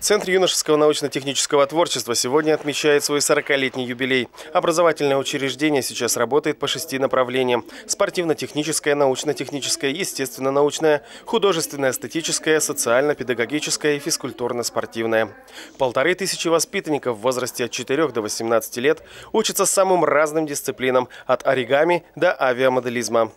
Центр юношеского научно-технического творчества сегодня отмечает свой 40-летний юбилей. Образовательное учреждение сейчас работает по шести направлениям. Спортивно-техническое, научно-техническое, естественно-научное, художественное, эстетическое социально-педагогическое и физкультурно-спортивное. Полторы тысячи воспитанников в возрасте от 4 до 18 лет учатся самым разным дисциплинам – от оригами до авиамоделизма.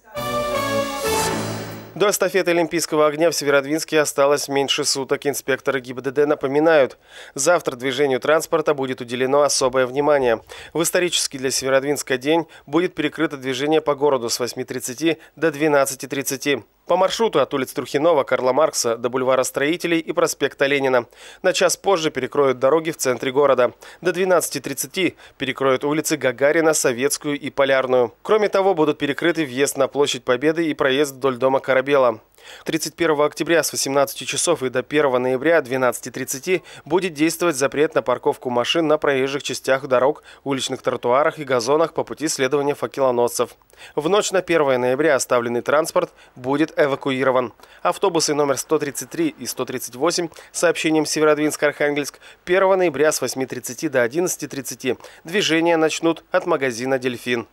До эстафеты Олимпийского огня в Северодвинске осталось меньше суток. Инспекторы ГИБДД напоминают, завтра движению транспорта будет уделено особое внимание. В исторический для Северодвинска день будет перекрыто движение по городу с 8.30 до 12.30. По маршруту от улиц Трухинова, Карла Маркса до бульвара Строителей и проспекта Ленина. На час позже перекроют дороги в центре города. До 12.30 перекроют улицы Гагарина, Советскую и Полярную. Кроме того, будут перекрыты въезд на площадь Победы и проезд вдоль дома Корабела. 31 октября с 18 часов и до 1 ноября 12.30 будет действовать запрет на парковку машин на проезжих частях дорог, уличных тротуарах и газонах по пути следования факелоносцев. В ночь на 1 ноября оставленный транспорт будет эвакуирован. Автобусы номер 133 и 138 с сообщением Северодвинск-Архангельск 1 ноября с 8.30 до 11.30 движение начнут от магазина «Дельфин».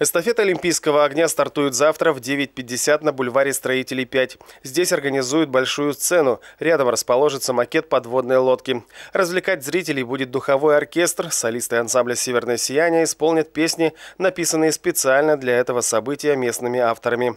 Эстафета Олимпийского огня стартует завтра в 9.50 на бульваре Строителей 5. Здесь организуют большую сцену. Рядом расположится макет подводной лодки. Развлекать зрителей будет духовой оркестр. Солисты ансамбля «Северное сияние» исполнят песни, написанные специально для этого события местными авторами.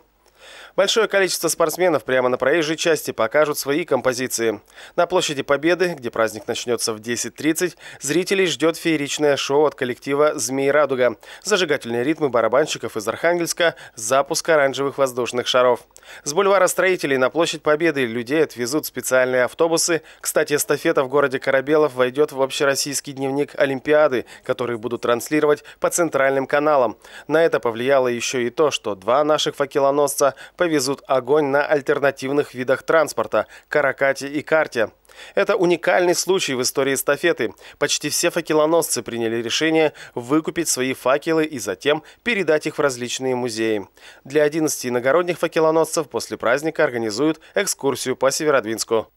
Большое количество спортсменов прямо на проезжей части покажут свои композиции. На площади Победы, где праздник начнется в 10.30, зрителей ждет фееричное шоу от коллектива «Змей Радуга», зажигательные ритмы барабанщиков из Архангельска, запуск оранжевых воздушных шаров. С бульвара строителей на площадь Победы людей отвезут специальные автобусы. Кстати, эстафета в городе Корабелов войдет в общероссийский дневник Олимпиады, который будут транслировать по центральным каналам. На это повлияло еще и то, что два наших факелоносца повезут огонь на альтернативных видах транспорта – каракате и карте. Это уникальный случай в истории эстафеты. Почти все факелоносцы приняли решение выкупить свои факелы и затем передать их в различные музеи. Для 11 иногородних факелоносцев после праздника организуют экскурсию по Северодвинску.